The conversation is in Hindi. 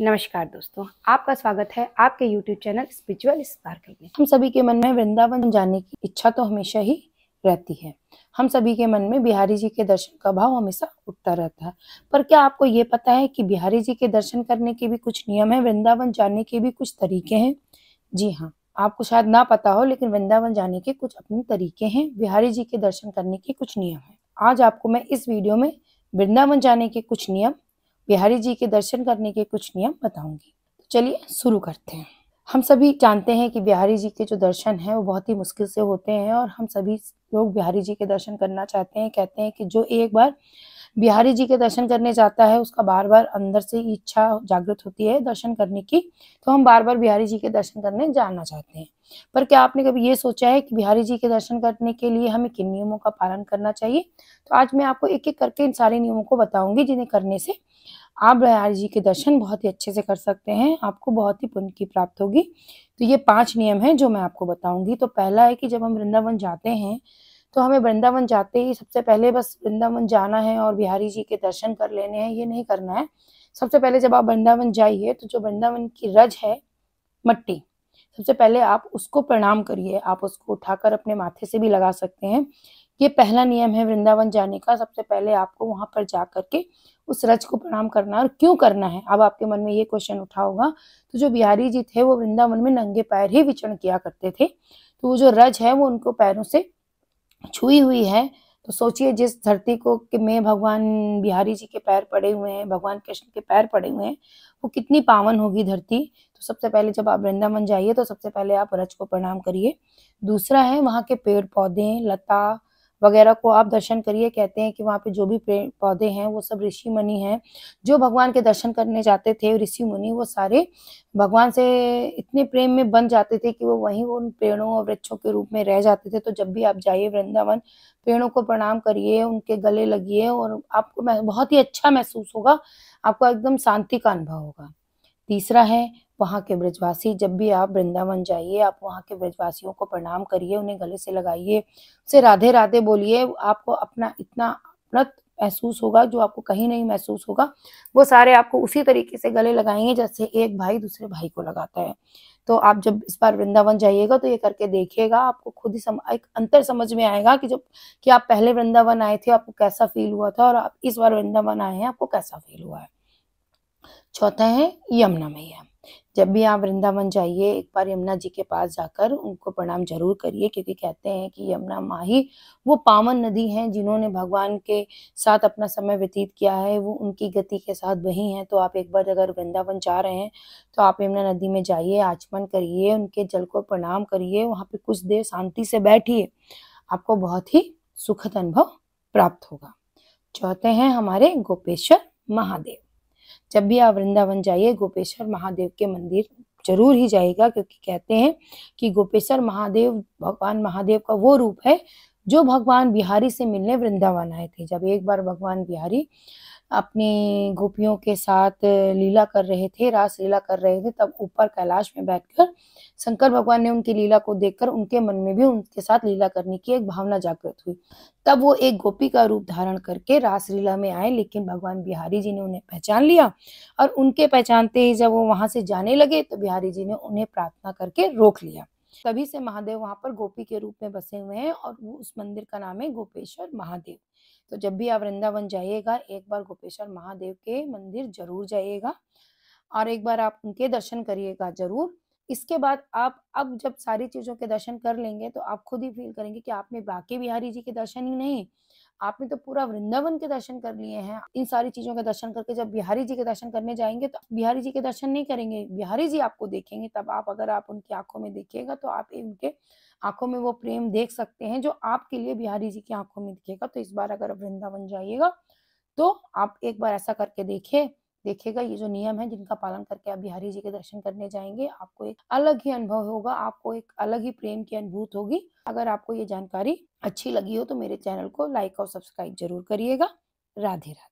नमस्कार दोस्तों आपका स्वागत है आपके YouTube चैनल स्पिरिचुअल स्पार्कल में हम सभी के मन में वृंदावन जाने की इच्छा तो हमेशा ही रहती है हम सभी के मन में बिहारी जी के दर्शन का भाव हमेशा उठता रहता है पर क्या आपको ये पता है कि बिहारी जी के दर्शन करने के भी कुछ नियम है वृंदावन जाने के भी कुछ तरीके हैं जी हाँ आपको शायद ना पता हो लेकिन वृंदावन जाने के कुछ अपने तरीके हैं बिहारी जी के दर्शन करने के कुछ नियम है आज आपको मैं इस वीडियो में वृंदावन जाने के कुछ नियम बिहारी जी के दर्शन करने के कुछ नियम बताऊंगी तो चलिए शुरू करते हैं हम सभी जानते हैं कि बिहारी जी के जो दर्शन हैं वो बहुत ही मुश्किल से होते हैं और हम सभी लोग बिहारी जी के दर्शन करना चाहते हैं कहते हैं कि जो एक बार बिहारी जी के दर्शन करने जाता है उसका बार बार अंदर से इच्छा जागृत होती है दर्शन करने की तो हम बार बार बिहारी जी के दर्शन करने जाना चाहते हैं पर क्या आपने कभी ये सोचा है कि बिहारी जी के दर्शन करने के लिए हमें किन नियमों का पालन करना चाहिए तो आज मैं आपको एक एक करके इन सारे नियमों को बताऊंगी जिन्हें करने से आप बिहारी जी के दर्शन बहुत ही अच्छे से कर सकते हैं आपको बहुत ही पुण्य की प्राप्त होगी तो ये पाँच नियम है जो मैं आपको बताऊंगी तो पहला है कि जब हम वृंदावन जाते हैं तो हमें वृंदावन जाते ही सबसे पहले बस वृंदावन जाना है और बिहारी जी के दर्शन कर लेने हैं ये नहीं करना है सबसे पहले जब आप वृंदावन जाइए तो जो वृंदावन की रज है मट्टी सबसे पहले आप उसको प्रणाम करिए आप उसको उठाकर अपने माथे से भी लगा सकते हैं ये पहला नियम है वृंदावन जाने का सबसे पहले आपको वहां पर जा करके उस रज को प्रणाम करना और क्यों करना है अब आपके मन में ये क्वेश्चन उठा होगा तो जो बिहारी जी थे वो वृंदावन में नंगे पैर ही विचरण किया करते थे तो वो जो रज है वो उनको पैरों से छुई हुई है तो सोचिए जिस धरती को कि मैं भगवान बिहारी जी के पैर पड़े हुए हैं भगवान कृष्ण के पैर पड़े हुए हैं वो कितनी पावन होगी धरती तो सबसे पहले जब आप वृंदावन जाइए तो सबसे पहले आप रज को प्रणाम करिए दूसरा है वहाँ के पेड़ पौधे लता वगैरह को आप दर्शन करिए कहते हैं कि वहाँ पे जो भी पेड़ पौधे हैं वो सब ऋषि मुनि हैं जो भगवान के दर्शन करने जाते थे ऋषि मुनि वो सारे भगवान से इतने प्रेम में बन जाते थे कि वो वहीं वो उन पेड़ों और वृक्षों के रूप में रह जाते थे तो जब भी आप जाइए वृंदावन पेड़ों को प्रणाम करिए उनके गले लगिए और आपको बहुत ही अच्छा महसूस होगा आपको एकदम शांति का अनुभव होगा तीसरा है वहाँ के ब्रजवासी जब भी आप वृंदावन जाइए आप वहाँ के ब्रजवासियों को प्रणाम करिए उन्हें गले से लगाइए उसे राधे राधे बोलिए आपको अपना इतना अपनत महसूस होगा जो आपको कहीं नहीं महसूस होगा वो सारे आपको उसी तरीके से गले लगाएंगे जैसे एक भाई दूसरे भाई को लगाता है तो आप जब इस बार वृंदावन जाइएगा तो ये करके देखिएगा आपको खुद ही सम, एक अंतर समझ में आएगा कि जब कि आप पहले वृंदावन आए थे आपको कैसा फील हुआ था और आप इस बार वृंदावन आए हैं आपको कैसा फील हुआ है चौथा है यमुना मैया जब भी आप वृंदावन जाइए एक बार यमुना जी के पास जाकर उनको प्रणाम जरूर करिए क्योंकि कहते हैं कि यमुना माही वो पावन नदी हैं जिन्होंने भगवान के साथ अपना समय व्यतीत किया है वो उनकी गति के साथ वही हैं तो आप एक बार अगर वृंदावन जा रहे हैं तो आप यमुना नदी में जाइए आचमन करिए उनके जल को प्रणाम करिए वहाँ पर कुछ देर शांति से बैठिए आपको बहुत ही सुखद अनुभव प्राप्त होगा चौथे हैं हमारे गोपेश्वर महादेव जब भी आप वृंदावन जाइए गोपेश्वर महादेव के मंदिर जरूर ही जाएगा क्योंकि कहते हैं कि गोपेश्वर महादेव भगवान महादेव का वो रूप है जो भगवान बिहारी से मिलने वृंदावन आए थे जब एक बार भगवान बिहारी अपनी गोपियों के साथ लीला कर रहे थे रास लीला कर रहे थे तब ऊपर कैलाश में बैठकर शंकर भगवान ने उनकी लीला को देखकर उनके मन में भी उनके साथ लीला करने की एक भावना जागृत हुई तब वो एक गोपी का रूप धारण करके रास लीला में आए लेकिन भगवान बिहारी जी ने उन्हें पहचान लिया और उनके पहचानते ही जब वो वहां से जाने लगे तो बिहारी जी ने उन्हें प्रार्थना करके रोक लिया तभी से महादेव वहाँ पर गोपी के रूप में बसे हुए हैं और वो उस मंदिर का नाम है गोपेश्वर महादेव तो जब भी आप वृंदावन जाइएगा एक बार गोपेश्वर महादेव के मंदिर जरूर जाइएगा और एक बार आप उनके दर्शन करिएगा जरूर इसके बाद आप अब जब सारी चीज़ों के दर्शन कर लेंगे तो आप खुद ही फील करेंगे कि आपने बाकी बिहारी जी के दर्शन ही नहीं आपने तो पूरा वृंदावन के दर्शन कर लिए हैं इन सारी चीजों के दर्शन करके जब बिहारी जी के दर्शन करने जाएंगे तो बिहारी जी के दर्शन नहीं करेंगे बिहारी जी आपको देखेंगे तब आप अगर आप उनकी आंखों में देखिएगा तो आप उनके आंखों में वो प्रेम देख सकते हैं जो आपके लिए बिहारी जी की आंखों में दिखेगा तो इस बार अगर वृंदावन जाइएगा तो आप एक बार ऐसा करके देखें देखेगा ये जो नियम है जिनका पालन करके आप बिहारी जी के दर्शन करने जाएंगे आपको एक अलग ही अनुभव होगा आपको एक अलग ही प्रेम की अनुभूत होगी अगर आपको ये जानकारी अच्छी लगी हो तो मेरे चैनल को लाइक और सब्सक्राइब जरूर करिएगा राधे राधे